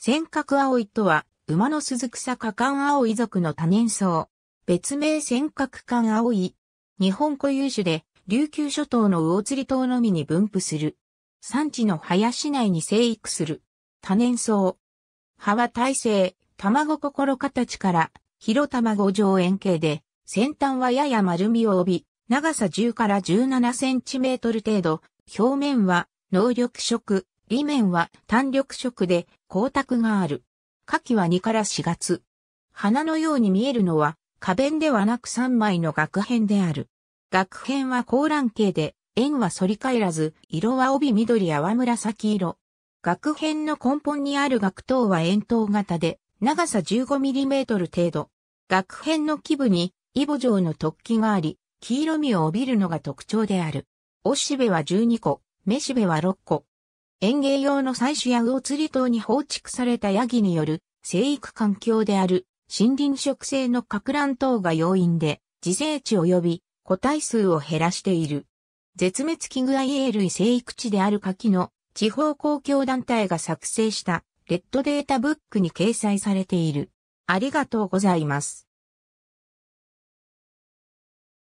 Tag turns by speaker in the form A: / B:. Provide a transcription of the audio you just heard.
A: 尖閣葵とは、馬の鈴草花冠葵族の多年草。別名尖閣冠葵。日本固有種で、琉球諸島の魚釣島のみに分布する。産地の林内に生育する。多年草。葉は耐性、卵心形から、広卵状円形で、先端はやや丸みを帯び、長さ10から17センチメートル程度、表面は、能力色、裏面は単緑色で光沢がある。夏季は2から4月。花のように見えるのは、花弁ではなく3枚の額片である。額片は高蘭形で、円は反り返らず、色は帯緑淡紫色。額片の根本にある額頭は円筒型で、長さ 15mm 程度。額片の基部に、イボ状の突起があり、黄色みを帯びるのが特徴である。おしべは12個、めしべは6個、園芸用の採取や魚釣り等に放築されたヤギによる生育環境である森林植生の拡乱等が要因で自生地及び個体数を減らしている。絶滅危惧 IA 類生育地である柿の地方公共団体が作成したレッドデータブックに掲載されている。ありがとうございます。